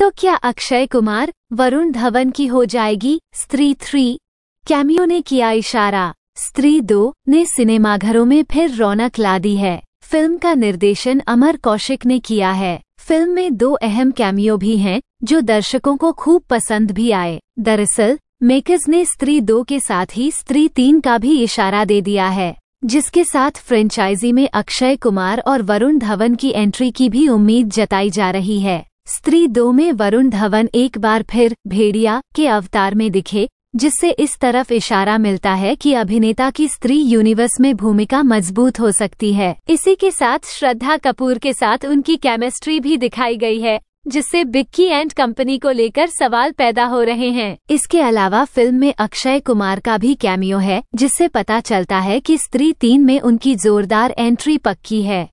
तो क्या अक्षय कुमार वरुण धवन की हो जाएगी स्त्री थ्री कैमियो ने किया इशारा स्त्री दो ने सिनेमाघरों में फिर रौनक ला दी है फिल्म का निर्देशन अमर कौशिक ने किया है फिल्म में दो अहम कैमियो भी हैं जो दर्शकों को खूब पसंद भी आए दरअसल मेकर्स ने स्त्री दो के साथ ही स्त्री तीन का भी इशारा दे दिया है जिसके साथ फ्रेंचाइजी में अक्षय कुमार और वरुण धवन की एंट्री की भी उम्मीद जताई जा रही है स्त्री दो में वरुण धवन एक बार फिर भेड़िया के अवतार में दिखे जिससे इस तरफ इशारा मिलता है कि अभिनेता की स्त्री यूनिवर्स में भूमिका मजबूत हो सकती है इसी के साथ श्रद्धा कपूर के साथ उनकी केमिस्ट्री भी दिखाई गई है जिससे बिक्की एंड कंपनी को लेकर सवाल पैदा हो रहे हैं इसके अलावा फिल्म में अक्षय कुमार का भी कैमियो है जिससे पता चलता है कि स्त्री तीन में उनकी जोरदार एंट्री पक्की है